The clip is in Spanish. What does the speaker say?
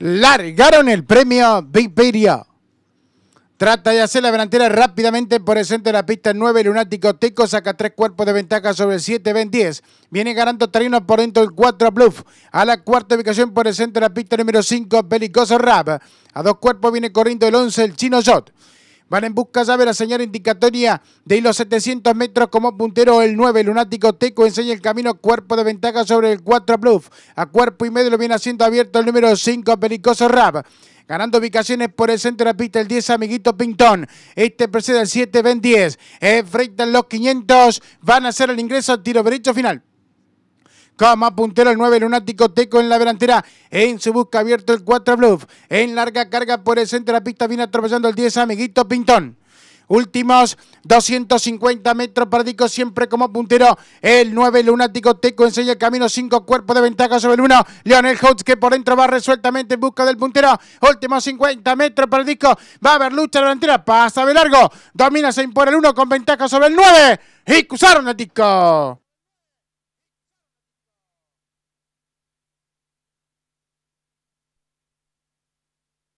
largaron el premio Viperia. Trata de hacer la delantera rápidamente por el centro de la pista 9. Lunático Teco, saca tres cuerpos de ventaja sobre el 7. Ben 10. Viene Garanto Tarino por dentro del 4 Bluff. A la cuarta ubicación por el centro de la pista número 5. Belicoso Rab. A dos cuerpos viene corriendo el 11. El Chino Jot. Van en busca llave la señal indicatoria de los 700 metros como puntero el 9. Lunático Teco enseña el camino cuerpo de ventaja sobre el 4 Bluff. A cuerpo y medio lo viene haciendo abierto el número 5 Pericoso Rab. Ganando ubicaciones por el centro de la pista el 10 Amiguito Pintón. Este precede el 7 Ben 10. Enfrentan los 500. Van a hacer el ingreso tiro derecho final. Como puntero el 9 Lunático Teco en la delantera. En su busca abierto el 4 Bluff. En larga carga por el centro de la pista viene atropellando el 10 Amiguito Pintón. Últimos 250 metros para Dico, siempre como puntero. El 9, Lunático Teco, enseña el camino. 5 cuerpos de ventaja sobre el 1. Lionel Holtz, que por dentro va resueltamente en busca del puntero. Últimos 50 metros para Dico. Va a haber lucha la delantera. Pasa de largo. Domina, se por el 1 con ventaja sobre el 9. Y cruzaron a